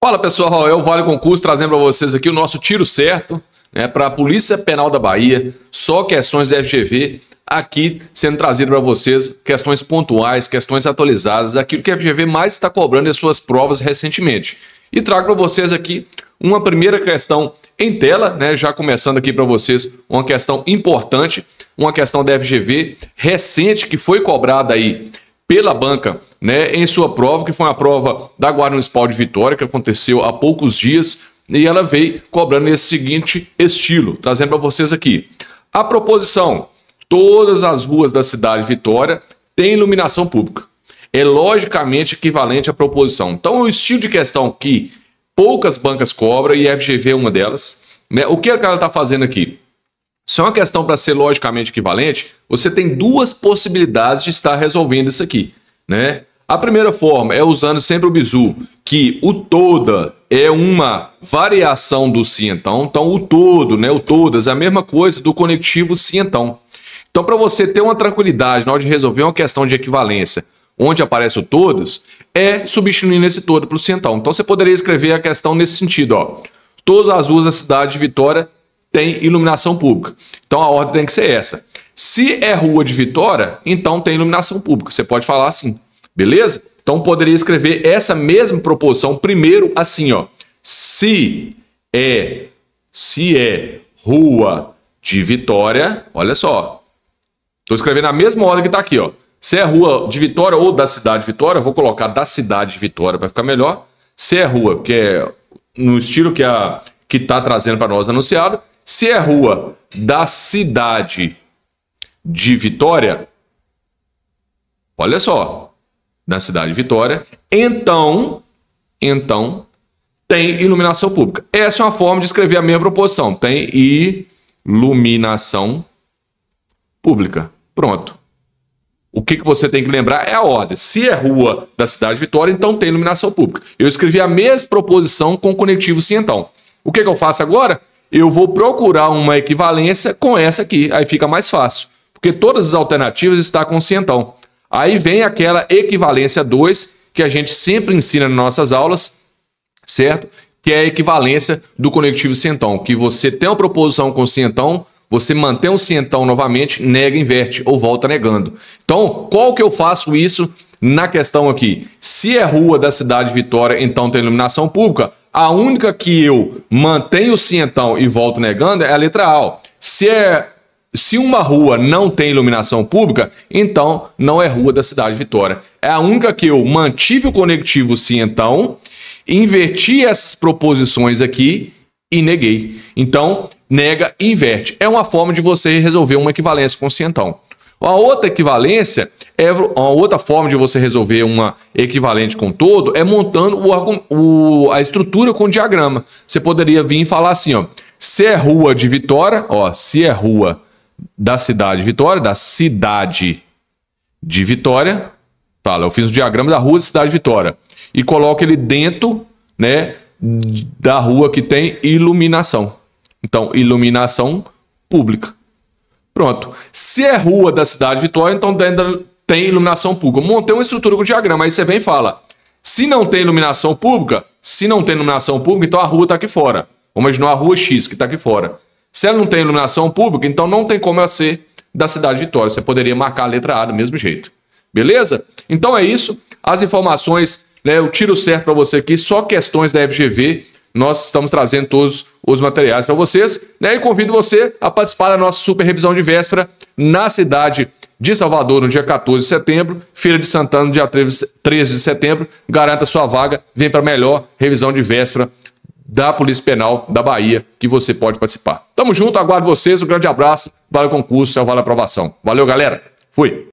Fala pessoal, eu é Vale Concurso trazendo para vocês aqui o nosso tiro certo né, para a Polícia Penal da Bahia, só questões da FGV, aqui sendo trazido para vocês questões pontuais, questões atualizadas, aquilo que a FGV mais está cobrando em suas provas recentemente. E trago para vocês aqui uma primeira questão em tela, né, já começando aqui para vocês uma questão importante, uma questão da FGV recente que foi cobrada aí pela banca né, em sua prova, que foi uma prova da Guarda Municipal de Vitória, que aconteceu há poucos dias, e ela veio cobrando esse seguinte estilo, trazendo para vocês aqui. A proposição: todas as ruas da cidade de Vitória têm iluminação pública. É logicamente equivalente à proposição. Então, o estilo de questão que poucas bancas cobram, e a FGV é uma delas, né? O que, é que ela está fazendo aqui? Se é uma questão para ser logicamente equivalente, você tem duas possibilidades de estar resolvendo isso aqui. Né? A primeira forma é usando sempre o bizu, que o toda é uma variação do sim então. Então, o todo, né? O todas é a mesma coisa do conectivo sim então. Então, para você ter uma tranquilidade na hora de resolver uma questão de equivalência, onde aparece o todos, é substituindo esse todo para o si então. Então, você poderia escrever a questão nesse sentido, ó. Todas as ruas da cidade de Vitória têm iluminação pública. Então, a ordem tem que ser essa. Se é rua de Vitória, então tem iluminação pública. Você pode falar assim. Beleza? Então poderia escrever essa mesma proposição primeiro assim, ó. Se é se é rua de Vitória, olha só. Estou escrevendo na mesma ordem que está aqui, ó. Se é rua de Vitória ou da cidade de Vitória, vou colocar da cidade de Vitória para ficar melhor. Se é rua, que é no estilo que a que está trazendo para nós anunciado, se é rua da cidade de Vitória, olha só, na cidade de Vitória, então, então tem iluminação pública. Essa é uma forma de escrever a mesma proposição. Tem iluminação pública. Pronto. O que, que você tem que lembrar é a ordem. Se é rua da cidade de Vitória, então tem iluminação pública. Eu escrevi a mesma proposição com conectivo sim então. O que, que eu faço agora? Eu vou procurar uma equivalência com essa aqui. Aí fica mais fácil. Porque todas as alternativas estão com cientão. Aí vem aquela equivalência 2, que a gente sempre ensina nas nossas aulas, certo? Que é a equivalência do conectivo centão, que você tem uma proposição com centão, você mantém um cientão novamente, nega, inverte ou volta negando. Então, qual que eu faço isso na questão aqui? Se é rua da cidade de Vitória, então tem iluminação pública. A única que eu mantenho o cientão e volto negando é a letra A. Se é se uma rua não tem iluminação pública, então não é rua da cidade de Vitória. É a única que eu mantive o conectivo sim então, inverti essas proposições aqui e neguei. Então, nega e inverte. É uma forma de você resolver uma equivalência com cientão. Uma outra equivalência, é uma outra forma de você resolver uma equivalente com todo é montando o, o, a estrutura com diagrama. Você poderia vir e falar assim, ó, se é rua de Vitória, ó, se é rua da cidade Vitória, da cidade de Vitória, tá? Eu fiz o um diagrama da rua da cidade Vitória e coloco ele dentro, né, da rua que tem iluminação. Então, iluminação pública. Pronto. Se é rua da cidade Vitória, então dentro tem iluminação pública. Montei uma estrutura com o diagrama, aí você vem e fala: se não tem iluminação pública, se não tem iluminação pública, então a rua está aqui fora. Vamos imaginar a rua X que está aqui fora. Se ela não tem iluminação pública, então não tem como ela ser da cidade de Vitória. Você poderia marcar a letra A do mesmo jeito. Beleza? Então é isso. As informações, né, eu tiro certo para você aqui, só questões da FGV. Nós estamos trazendo todos os materiais para vocês. Né, e convido você a participar da nossa super revisão de véspera na cidade de Salvador, no dia 14 de setembro, Feira de Santana, no dia 13 de setembro. Garanta sua vaga, vem para a melhor revisão de véspera da Polícia Penal da Bahia, que você pode participar. Tamo junto, aguardo vocês, um grande abraço, vale o concurso, é vale a aprovação. Valeu, galera. Fui.